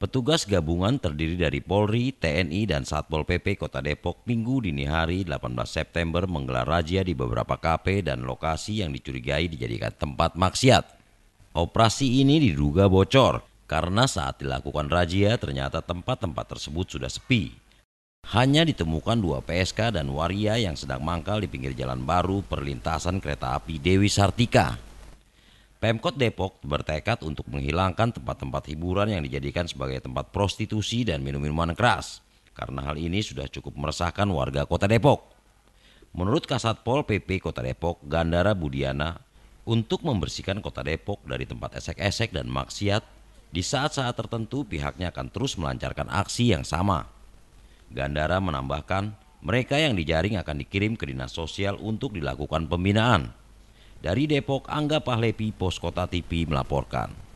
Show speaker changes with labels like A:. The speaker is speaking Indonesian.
A: Petugas gabungan terdiri dari Polri, TNI, dan Satpol PP Kota Depok minggu dini hari 18 September menggelar razia di beberapa Kp dan lokasi yang dicurigai dijadikan tempat maksiat. Operasi ini diduga bocor karena saat dilakukan razia ternyata tempat-tempat tersebut sudah sepi. Hanya ditemukan dua PSK dan waria yang sedang mangkal di pinggir jalan baru perlintasan kereta api Dewi Sartika. Pemkot Depok bertekad untuk menghilangkan tempat-tempat hiburan yang dijadikan sebagai tempat prostitusi dan minum-minuman keras. Karena hal ini sudah cukup meresahkan warga Kota Depok. Menurut Kasatpol PP Kota Depok, Gandara Budiana, untuk membersihkan Kota Depok dari tempat esek-esek dan maksiat, di saat-saat tertentu pihaknya akan terus melancarkan aksi yang sama. Gandara menambahkan, mereka yang dijaring akan dikirim ke dinas sosial untuk dilakukan pembinaan. Dari Depok, Angga Pahlepi, Poskota TV melaporkan.